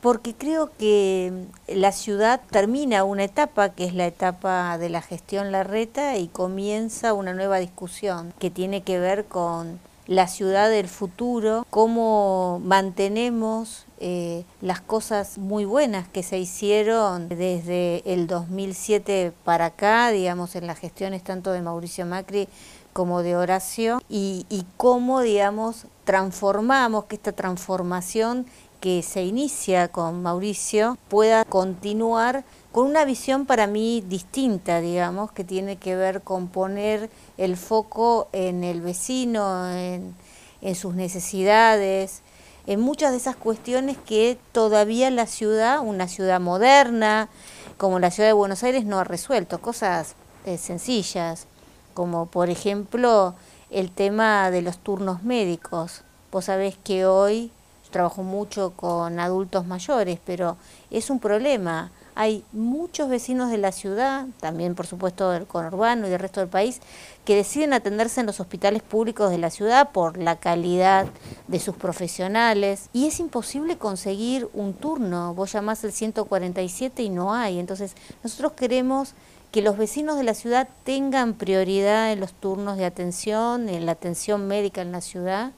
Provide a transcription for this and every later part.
porque creo que mm, la ciudad termina una etapa, que es la etapa de la gestión Larreta, y comienza una nueva discusión que tiene que ver con la ciudad del futuro, cómo mantenemos eh, las cosas muy buenas que se hicieron desde el 2007 para acá, digamos, en las gestiones tanto de Mauricio Macri como de Horacio, y cómo, digamos, transformamos, que esta transformación que se inicia con Mauricio pueda continuar con una visión para mí distinta, digamos, que tiene que ver con poner el foco en el vecino, en, sus necesidades, en muchas de esas cuestiones que todavía la ciudad, una ciudad moderna, como la ciudad de Buenos Aires, no ha resuelto, cosas eh, sencillas, como por ejemplo el tema de los turnos médicos. Vos sabés que hoy trabajo mucho con adultos mayores, pero es un problema. Hay muchos vecinos de la ciudad, también por supuesto del conurbano y del resto del país, que deciden atenderse en los hospitales públicos de la ciudad por la calidad de sus profesionales. Y es imposible conseguir un turno. Vos llamás el 147 y no hay. Entonces, nosotros queremos que los vecinos de la ciudad tengan prioridad en los turnos de atención, en la atención médica en la ciudad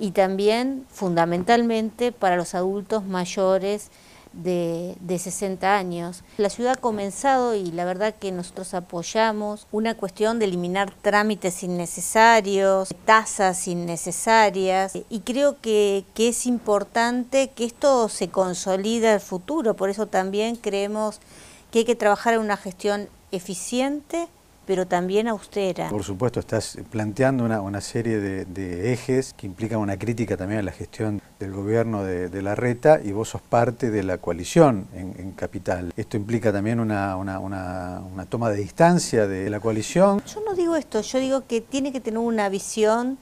y también fundamentalmente para los adultos mayores de, de, 60 años. La ciudad ha comenzado y la verdad que nosotros apoyamos una cuestión de eliminar trámites innecesarios, tasas innecesarias y creo que, que es importante que esto se consolida el futuro, por eso también creemos que hay que trabajar en una gestión eficiente pero también austera. Por supuesto, estás planteando una, una serie de, ejes que implican una crítica también a la gestión del gobierno de, la reta y vos sos parte de la coalición en, Capital. Esto implica también una, toma de distancia de la coalición. Yo no digo esto, yo digo que tiene que tener una visión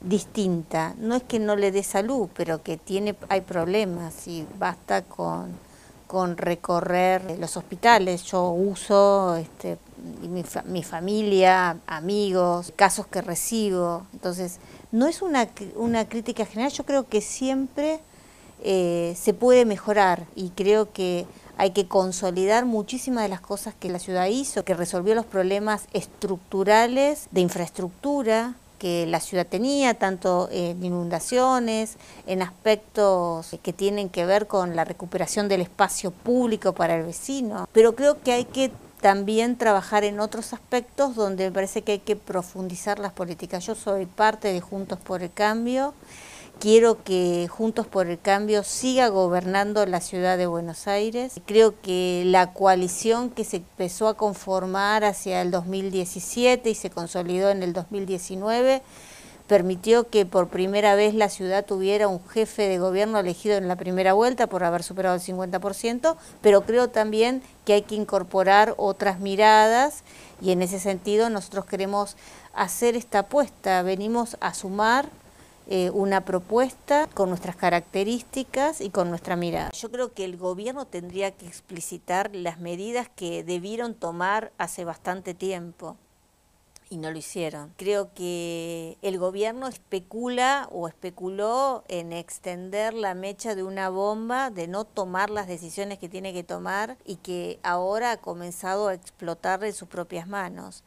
distinta. No es que no le dé salud, pero que tiene, hay problemas y basta con con recorrer los hospitales. Yo uso este, mi, familia, amigos, casos que recibo. Entonces, no es una, una crítica general, yo creo que siempre eh, se puede mejorar y creo que hay que consolidar muchísimas de las cosas que la ciudad hizo, que resolvió los problemas estructurales de infraestructura que la ciudad tenía, tanto en inundaciones, en aspectos que tienen que ver con la recuperación del espacio público para el vecino. Pero creo que hay que también trabajar en otros aspectos donde me parece que hay que profundizar las políticas. Yo soy parte de Juntos por el Cambio, quiero que Juntos por el Cambio siga gobernando la ciudad de Buenos Aires. Creo que la coalición que se empezó a conformar hacia el 2017 y se consolidó en el 2019 permitió que por primera vez la ciudad tuviera un jefe de gobierno elegido en la primera vuelta por haber superado el 50%, pero creo también que hay que incorporar otras miradas y en ese sentido nosotros queremos hacer esta apuesta, venimos a sumar eh, una propuesta con nuestras características y con nuestra mirada. Yo creo que el gobierno tendría que explicitar las medidas que debieron tomar hace bastante tiempo y no lo hicieron. Creo que el gobierno especula o especuló en extender la mecha de una bomba, de no tomar las decisiones que tiene que tomar y que ahora ha comenzado a explotar en sus propias manos.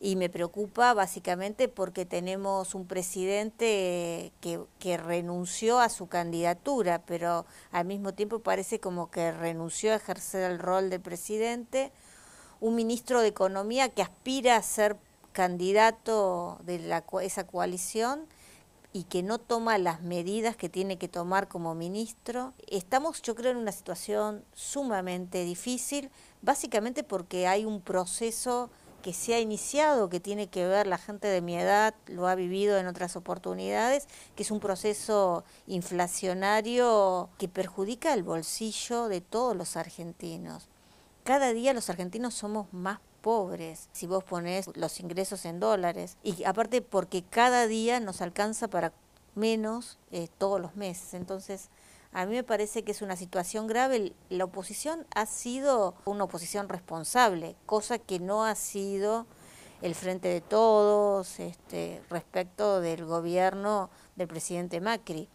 Y me preocupa básicamente porque tenemos un presidente que, renunció a su candidatura, pero al mismo tiempo parece como que renunció a ejercer el rol de presidente. Un ministro de Economía que aspira a ser candidato de la, esa coalición y que no toma las medidas que tiene que tomar como ministro. Estamos, yo creo, en una situación sumamente difícil, básicamente porque hay un proceso que se ha iniciado, que tiene que ver, la gente de mi edad lo ha vivido en otras oportunidades, que es un proceso inflacionario que perjudica el bolsillo de todos los argentinos. Cada día los argentinos somos más pobres, si vos ponés los ingresos en dólares. Y aparte porque cada día nos alcanza para menos eh, todos los meses. Entonces, a mí me parece que es una situación grave. La oposición ha sido una oposición responsable, cosa que no ha sido el frente de todos este, respecto del gobierno del presidente Macri.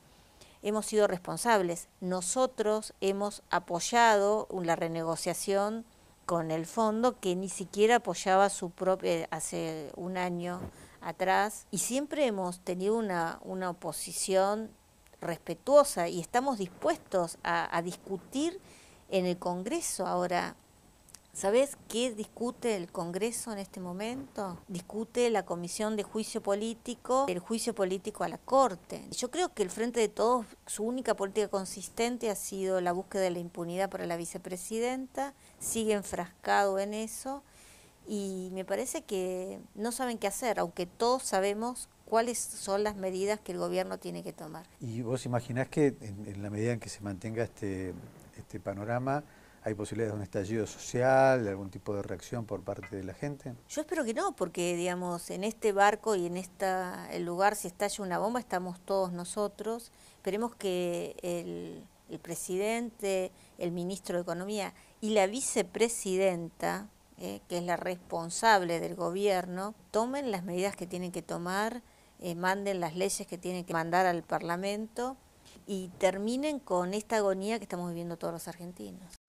Hemos sido responsables. Nosotros hemos apoyado la renegociación con el fondo que ni siquiera apoyaba su propia, eh, hace un año atrás, y siempre hemos tenido una, oposición respetuosa y estamos dispuestos a discutir en el Congreso ahora ¿Sabés qué discute el Congreso en este momento? Discute la Comisión de Juicio Político, el juicio político a la Corte. Yo creo que el Frente de Todos, su única política consistente ha sido la búsqueda de la impunidad para la vicepresidenta, sigue enfrascado en eso y me parece que no saben qué hacer, aunque todos sabemos cuáles son las medidas que el gobierno tiene que tomar. ¿Y vos imaginás que en, en la medida en que se mantenga este, este panorama, ¿Hay posibilidades de un estallido social, de algún tipo de reacción por parte de la gente? Yo espero que no, porque digamos, en este barco y en esta, el lugar, si estalla una bomba, estamos todos nosotros. Esperemos que el, presidente, el ministro de Economía y la vicepresidenta, eh, que es la responsable del gobierno, tomen las medidas que tienen que tomar, eh, manden las leyes que tienen que mandar al Parlamento y terminen con esta agonía que estamos viviendo todos los argentinos.